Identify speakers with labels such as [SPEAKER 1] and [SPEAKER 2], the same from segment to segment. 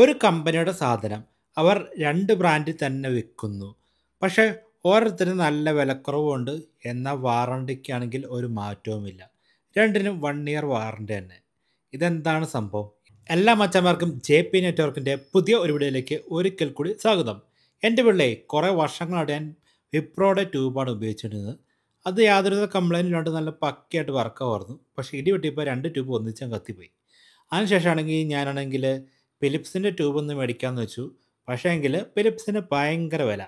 [SPEAKER 1] ഒരു കമ്പനിയുടെ സാധനം അവർ രണ്ട് ബ്രാൻഡിൽ തന്നെ വിൽക്കുന്നു പക്ഷേ ഓരോരുത്തരും നല്ല വിലക്കുറവുണ്ട് എന്ന വാറണ്ടിക്കാണെങ്കിൽ ഒരു മാറ്റവുമില്ല രണ്ടിനും വൺ ഇയർ വാറണ്ടി തന്നെ ഇതെന്താണ് സംഭവം എല്ലാ മച്ചന്മാർക്കും ജെ പി നെറ്റ്വർക്കിൻ്റെ പുതിയ ഒരു വീഡിയോയിലേക്ക് ഒരിക്കൽ കൂടി സ്വാഗതം എൻ്റെ പിള്ളേ കുറേ വർഷങ്ങളായിട്ട് ഞാൻ വിപ്രോയുടെ ട്യൂബാണ് ഉപയോഗിച്ചിരുന്നത് അത് യാതൊരു ഇല്ലാണ്ട് നല്ല പക്കയായിട്ട് വർക്കാവായിരുന്നു പക്ഷേ ഇടി വെട്ടിയപ്പോൾ രണ്ട് ട്യൂബ് ഒന്നിച്ചാൽ കത്തിപ്പോയി അതിനുശേഷമാണെങ്കിൽ ഞാനാണെങ്കിൽ ഫിലിപ്സിൻ്റെ ട്യൂബ് ഒന്ന് മേടിക്കാമെന്ന് വെച്ചു പക്ഷേ എങ്കിൽ ഫിലിപ്സിന് ഭയങ്കര വില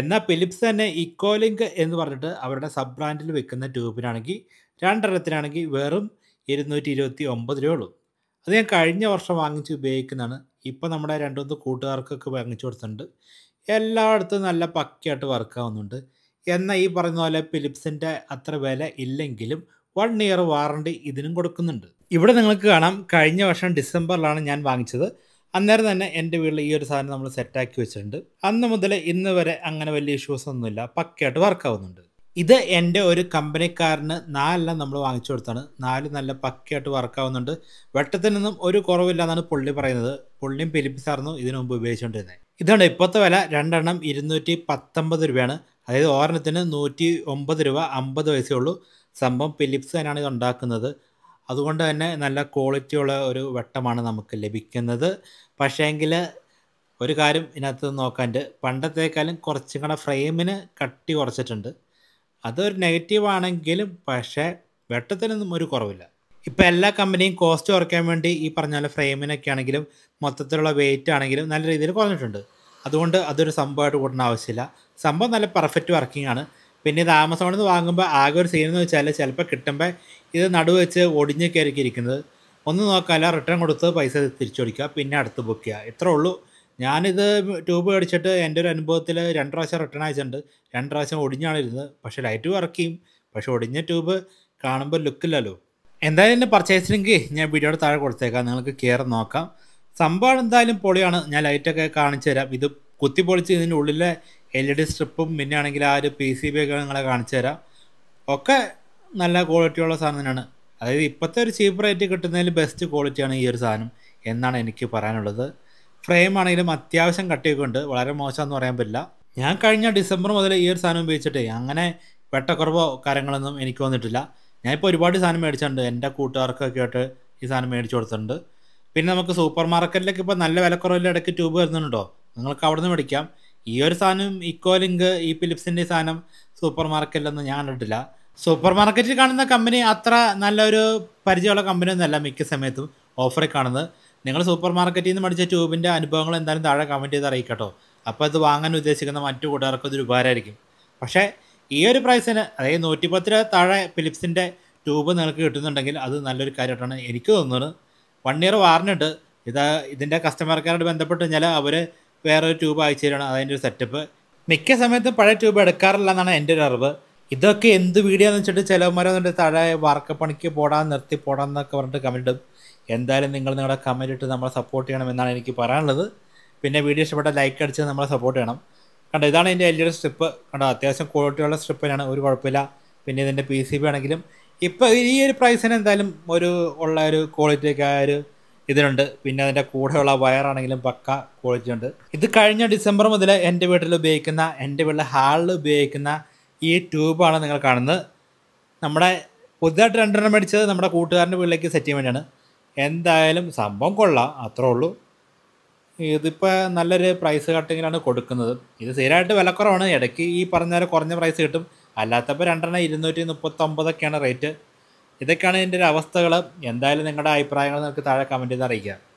[SPEAKER 1] എന്നാൽ ഫിലിപ്സ് തന്നെ ഇക്കോലിങ്ക് എന്ന് പറഞ്ഞിട്ട് അവരുടെ സബ് ബ്രാൻഡിൽ വെക്കുന്ന ട്യൂബിനാണെങ്കിൽ രണ്ടെണ്ണത്തിനാണെങ്കിൽ വെറും ഇരുന്നൂറ്റി ഇരുപത്തി ഒമ്പത് രൂപ ഉള്ളൂ അത് ഞാൻ കഴിഞ്ഞ വർഷം വാങ്ങിച്ച് ഉപയോഗിക്കുന്നതാണ് ഇപ്പോൾ നമ്മുടെ രണ്ടുമൂന്ന് കൂട്ടുകാർക്കൊക്കെ വാങ്ങിച്ചു കൊടുത്തിട്ടുണ്ട് എല്ലായിടത്തും നല്ല പക്കയായിട്ട് വർക്കാവുന്നുണ്ട് എന്നാൽ ഈ പറഞ്ഞ പോലെ ഫിലിപ്സിൻ്റെ അത്ര വില ഇല്ലെങ്കിലും വൺ ഇയർ വാറണ്ടി ഇതിനും കൊടുക്കുന്നുണ്ട് ഇവിടെ നിങ്ങൾക്ക് കാണാം കഴിഞ്ഞ വർഷം ഡിസംബറിലാണ് ഞാൻ വാങ്ങിച്ചത് അന്നേരം തന്നെ എൻ്റെ വീട്ടിൽ ഈ ഒരു സാധനം നമ്മൾ സെറ്റാക്കി വെച്ചിട്ടുണ്ട് അന്ന് മുതൽ ഇന്ന് വരെ അങ്ങനെ വലിയ ഇഷ്യൂസ് ഒന്നുമില്ല പക്കയായിട്ട് വർക്കാവുന്നുണ്ട് ഇത് എൻ്റെ ഒരു കമ്പനിക്കാരന് നാലെല്ലാം നമ്മൾ വാങ്ങിച്ചു കൊടുത്താണ് നാല് നല്ല പക്കയായിട്ട് വർക്കാവുന്നുണ്ട് വെട്ടത്തിനൊന്നും ഒരു കുറവില്ലാന്നാണ് പുള്ളി പറയുന്നത് പുള്ളിയും പിലിപ്പിസാർന്നു ഇതിനു മുമ്പ് ഉപയോഗിച്ചുകൊണ്ടിരുന്നത് ഇതാണ് ഇപ്പോഴത്തെ വില രണ്ടെണ്ണം ഇരുന്നൂറ്റി പത്തൊമ്പത് രൂപയാണ് അതായത് ഓരണത്തിന് നൂറ്റി ഒമ്പത് രൂപ അമ്പത് പൈസയേ ഉള്ളൂ സംഭവം ഫിലിപ്സ് തന്നെയാണ് ഇത് ഉണ്ടാക്കുന്നത് അതുകൊണ്ട് തന്നെ നല്ല ക്വാളിറ്റിയുള്ള ഒരു വെട്ടമാണ് നമുക്ക് ലഭിക്കുന്നത് പക്ഷേങ്കിൽ ഒരു കാര്യം ഇതിനകത്ത് നോക്കാണ്ട് പണ്ടത്തേക്കാളും കുറച്ചും കൂടെ ഫ്രെയിമിന് കട്ടി കുറച്ചിട്ടുണ്ട് അതൊരു നെഗറ്റീവ് ആണെങ്കിലും പക്ഷേ വെട്ടത്തിനൊന്നും ഒരു കുറവില്ല ഇപ്പോൾ എല്ലാ കമ്പനിയും കോസ്റ്റ് കുറയ്ക്കാൻ വേണ്ടി ഈ പറഞ്ഞ പോലെ ഫ്രെയിമിനൊക്കെ ആണെങ്കിലും മൊത്തത്തിലുള്ള വെയിറ്റ് ആണെങ്കിലും നല്ല രീതിയിൽ കുറഞ്ഞിട്ടുണ്ട് അതുകൊണ്ട് അതൊരു സംഭവമായിട്ട് കൂടുന്ന ആവശ്യമില്ല സംഭവം നല്ല പെർഫെക്റ്റ് വർക്കിംഗ് ആണ് പിന്നെ ഇത് ആമസോണിൽ നിന്ന് വാങ്ങുമ്പോൾ ആകെ ഒരു സീൻ എന്ന് വെച്ചാൽ ചിലപ്പോൾ കിട്ടുമ്പോൾ ഇത് നടുവെച്ച് വെച്ച് കയറിക്ക് ഇരിക്കുന്നത് ഒന്ന് നോക്കാല്ല റിട്ടേൺ കൊടുത്ത് പൈസ കൊടുക്കുക പിന്നെ അടുത്ത് ബുക്ക് ചെയ്യുക ഇത്രേ ഉള്ളൂ ഞാനിത് ട്യൂബ് അടിച്ചിട്ട് എൻ്റെ ഒരു അനുഭവത്തിൽ രണ്ട് പ്രാവശ്യം റിട്ടേൺ അയച്ചിട്ടുണ്ട് രണ്ട് പ്രാവശ്യം ഒടിഞ്ഞാണ് ഇരുന്നത് പക്ഷേ ലൈറ്റ് വർക്ക് ചെയ്യും പക്ഷേ ഒടിഞ്ഞ ട്യൂബ് കാണുമ്പോൾ ലുക്കില്ലല്ലോ എന്തായാലും എൻ്റെ പർച്ചേസിനെങ്കിൽ ഞാൻ വീഡിയോയുടെ താഴെ കൊടുത്തേക്കാം നിങ്ങൾക്ക് കയറി നോക്കാം സംഭവം എന്തായാലും പൊളിയാണ് ഞാൻ ലൈറ്റൊക്കെ കാണിച്ചു തരാം ഇത് കുത്തി പൊളിച്ച് ഇതിൻ്റെ ഉള്ളിലെ എൽ ഇ ഡി സ്ട്രിപ്പും പിന്നെ ആണെങ്കിൽ ആ ഒരു പി സി ബി ഒക്കെ നിങ്ങളെ കാണിച്ചു തരാം ഒക്കെ നല്ല ക്വാളിറ്റിയുള്ള സാധനം തന്നെയാണ് അതായത് ഇപ്പോഴത്തെ ഒരു ചീപ്പ് റേറ്റ് കിട്ടുന്നതിൽ ബെസ്റ്റ് ക്വാളിറ്റിയാണ് ഈ ഒരു സാധനം എന്നാണ് എനിക്ക് പറയാനുള്ളത് ഫ്രെയിം ആണെങ്കിലും അത്യാവശ്യം കട്ടിയൊക്കെയുണ്ട് വളരെ മോശമെന്ന് പറയാൻ പറ്റില്ല ഞാൻ കഴിഞ്ഞ ഡിസംബർ മുതൽ ഈ ഒരു സാധനം ഉപയോഗിച്ചിട്ട് അങ്ങനെ വെട്ടക്കുറവോ കാര്യങ്ങളൊന്നും എനിക്ക് വന്നിട്ടില്ല ഞാനിപ്പോൾ ഒരുപാട് സാധനം മേടിച്ചിട്ടുണ്ട് എൻ്റെ കൂട്ടുകാർക്കൊക്കെ ആയിട്ട് ഈ സാധനം മേടിച്ചു കൊടുത്തിട്ടുണ്ട് പിന്നെ നമുക്ക് സൂപ്പർ മാർക്കറ്റിലേക്ക് ഇപ്പോൾ നല്ല വിലക്കുറവിൻ്റെ ഇടയ്ക്ക് ട്യൂബ് വരുന്നുണ്ടോ നിങ്ങൾക്ക് അവിടെ നിന്ന് മേടിക്കാം ഈ ഒരു സാധനം ഇക്കോലിങ്ക് ഈ ഫിലിപ്സിന്റെ സാധനം സൂപ്പർ മാർക്കറ്റിലൊന്നും ഞാൻ കണ്ടിട്ടില്ല സൂപ്പർ മാർക്കറ്റിൽ കാണുന്ന കമ്പനി അത്ര നല്ലൊരു പരിചയമുള്ള കമ്പനി ഒന്നല്ല മിക്ക സമയത്തും ഓഫറിൽ കാണുന്നത് നിങ്ങൾ സൂപ്പർ മാർക്കറ്റിൽ നിന്ന് മടിച്ച ട്യൂബിൻ്റെ അനുഭവങ്ങൾ എന്തായാലും താഴെ കമൻറ്റ് ചെയ്ത് അറിയിക്കട്ടോ അപ്പോൾ അത് വാങ്ങാൻ ഉദ്ദേശിക്കുന്ന മറ്റു കൂട്ടുകാർക്ക് ഇതൊരു ഉപകാരമായിരിക്കും പക്ഷേ ഈ ഒരു പ്രൈസിന് അതായത് പത്ത് രൂപ താഴെ ഫിലിപ്സിൻ്റെ ട്യൂബ് നിങ്ങൾക്ക് കിട്ടുന്നുണ്ടെങ്കിൽ അത് നല്ലൊരു കാര്യമായിട്ടാണ് എനിക്ക് തോന്നുന്നത് വൺ ഇയർ വാറണ്ടി ഉണ്ട് ഇത് ഇതിൻ്റെ കസ്റ്റമർ കെയറായിട്ട് ബന്ധപ്പെട്ട് കഴിഞ്ഞാൽ അവർ വേറൊരു ട്യൂബ് അയച്ചു തരണം അതിൻ്റെ ഒരു സെറ്റപ്പ് മിക്ക സമയത്തും പഴയ ട്യൂബ് എടുക്കാറില്ല എന്നാണ് എൻ്റെ ഒരു അറിവ് ഇതൊക്കെ എന്ത് വീഡിയോ എന്ന് വെച്ചിട്ട് ചിലവന്മാരെ എന്നിട്ട് താഴെ വാർക്കപ്പണിക്ക് പോടാൻ നിർത്തി പോടാം എന്നൊക്കെ പറഞ്ഞിട്ട് കമൻ്റ് ഇടും എന്തായാലും നിങ്ങൾ നിങ്ങളുടെ കമൻറ്റ് ഇട്ട് നമ്മളെ സപ്പോർട്ട് ചെയ്യണം എന്നാണ് എനിക്ക് പറയാനുള്ളത് പിന്നെ വീഡിയോ ഇഷ്ടപ്പെട്ട ലൈക്ക് അടിച്ച് നമ്മളെ സപ്പോർട്ട് ചെയ്യണം കണ്ടോ ഇതാണ് ഇതിൻ്റെ വലിയൊരു സ്ട്രിപ്പ് കണ്ടോ അത്യാവശ്യം ക്വാളിറ്റി ക്വാളിറ്റിയുള്ള സ്ട്രിപ്പിനാണ് ഒരു കുഴപ്പമില്ല പിന്നെ ഇതിൻ്റെ പി സി ബി ആണെങ്കിലും ഇപ്പോൾ ഈ ഒരു പ്രൈസിന് എന്തായാലും ഒരു ഉള്ള ഒരു ക്വാളിറ്റിയൊക്കെ ആ ഒരു ഇതിനുണ്ട് പിന്നെ അതിൻ്റെ കൂടെയുള്ള വയറാണെങ്കിലും പക്ക ക്വാളിറ്റി ഉണ്ട് ഇത് കഴിഞ്ഞ ഡിസംബർ മുതൽ എൻ്റെ വീട്ടിൽ ഉപയോഗിക്കുന്ന എൻ്റെ വീട്ടിലെ ഹാളിൽ ഉപയോഗിക്കുന്ന ഈ ട്യൂബാണ് നിങ്ങൾ കാണുന്നത് നമ്മുടെ പുതുതായിട്ട് രണ്ടെണ്ണം മേടിച്ചത് നമ്മുടെ കൂട്ടുകാരൻ്റെ വീട്ടിലേക്ക് സെറ്റ് ചെയ്യാൻ വേണ്ടിയാണ് എന്തായാലും സംഭവം കൊള്ളാം അത്രേ ഉള്ളൂ ഇതിപ്പോൾ നല്ലൊരു പ്രൈസ് കട്ടിങ്ങിലാണ് കൊടുക്കുന്നത് ഇത് സ്ഥിരമായിട്ട് വിലക്കുറവാണ് ഇടയ്ക്ക് ഈ പറഞ്ഞാൽ കുറഞ്ഞ പ്രൈസ് കിട്ടും അല്ലാത്തപ്പോൾ രണ്ടെണ്ണം ഇരുന്നൂറ്റി മുപ്പത്തൊമ്പതൊക്കെയാണ് റേറ്റ് ഇതൊക്കെയാണ് ഇതിൻ്റെ ഒരു അവസ്ഥകൾ എന്തായാലും നിങ്ങളുടെ അഭിപ്രായങ്ങൾ നിങ്ങൾക്ക് താഴെ കമൻറ്റ് ചെയ്ത് അറിയിക്കാം